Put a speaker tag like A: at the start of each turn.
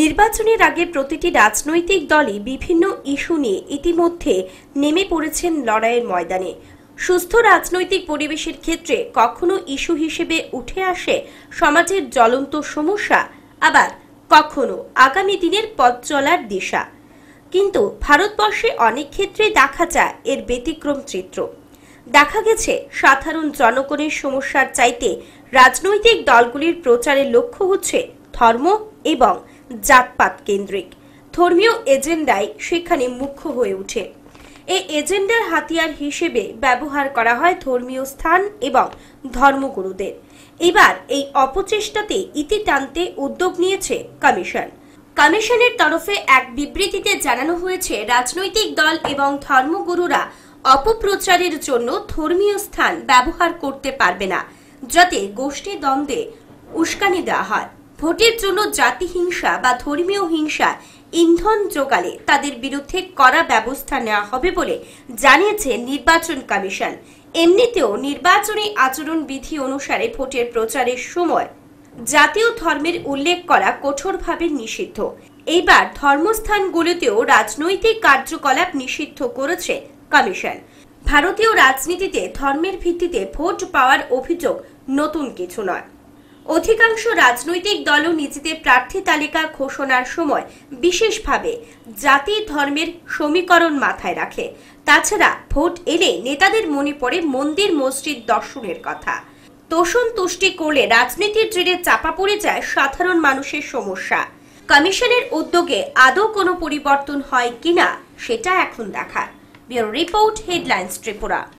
A: নির্বাচনের আগে প্রতিটি রাজনৈতিক দলই বিভিন্ন ইস্যু নিয়ে ইতিমধ্যে নেমে পড়েছেন লড়াইয়ের ময়দানে সুস্থ রাজনৈতিক পরিবেশের ক্ষেত্রে কখনো ইস্যু হিসেবে উঠে আসে সমাজের জ্বলন্ত সমস্যা আবার কখনো আগামী দিনের পথ চলার দিশা কিন্তু ভারতবর্ষে অনেক ক্ষেত্রে দেখা যায় এর ব্যতিক্রম চিত্র দেখা গেছে সাধারণ জনগণের সমস্যার চাইতে রাজনৈতিক দলগুলির প্রচারের লক্ষ্য হচ্ছে ধর্ম এবং জাতপাত কেন্দ্রিক ধর্মীয় এজেন্ডাই সেখানে মুখ্য হয়ে ওঠে এই এজেন্ডার হাতিয়ার হিসেবে ব্যবহার করা হয় ধর্মীয় স্থান এবং ধর্মগুরুদের এবার এই অপচেষ্টাতে ইতি টানতে উদ্যোগ নিয়েছে কমিশন কমিশনের তরফে এক বিবৃতিতে জানানো হয়েছে রাজনৈতিক দল এবং ধর্মগুরুরা অপপ্রচারের জন্য ধর্মীয় স্থান ব্যবহার করতে পারবে না যাতে গোষ্ঠী দ্বন্দ্বে উস্কানি দেওয়া হয় ভোটের জন্য জাতি হিংসা বা ধর্মীয় হিংসা ইন্ধন যোগালে তাদের বিরুদ্ধে কড়া ব্যবস্থা নেওয়া হবে বলে জানিয়েছে নির্বাচন কমিশন এমনিতেও নির্বাচনী আচরণ বিধি অনুসারে ভোটের প্রচারের সময় জাতীয় ধর্মের উল্লেখ করা কঠোরভাবে নিষিদ্ধ এইবার ধর্মস্থানগুলোতেও রাজনৈতিক কার্যকলাপ নিষিদ্ধ করেছে কমিশন ভারতীয় রাজনীতিতে ধর্মের ভিত্তিতে ভোট পাওয়ার অভিযোগ নতুন কিছু নয় অধিকাংশ রাজনৈতিক দলও নিজেদের প্রার্থী তালিকা ঘোষণার সময় বিশেষভাবে জাতি ধর্মের সমীকরণ মাথায় রাখে তাছাড়া ভোট এলে নেতাদের মনে পড়ে মন্দির মসজিদ দর্শনের কথা তোষণ তুষ্টি করলে রাজনীতির জেরে চাপা পড়ে যায় সাধারণ মানুষের সমস্যা কমিশনের উদ্যোগে আদৌ কোনো পরিবর্তন হয় কিনা সেটা এখন দেখার ব্যুরো রিপোর্ট হেডলাইন্স ত্রিপুরা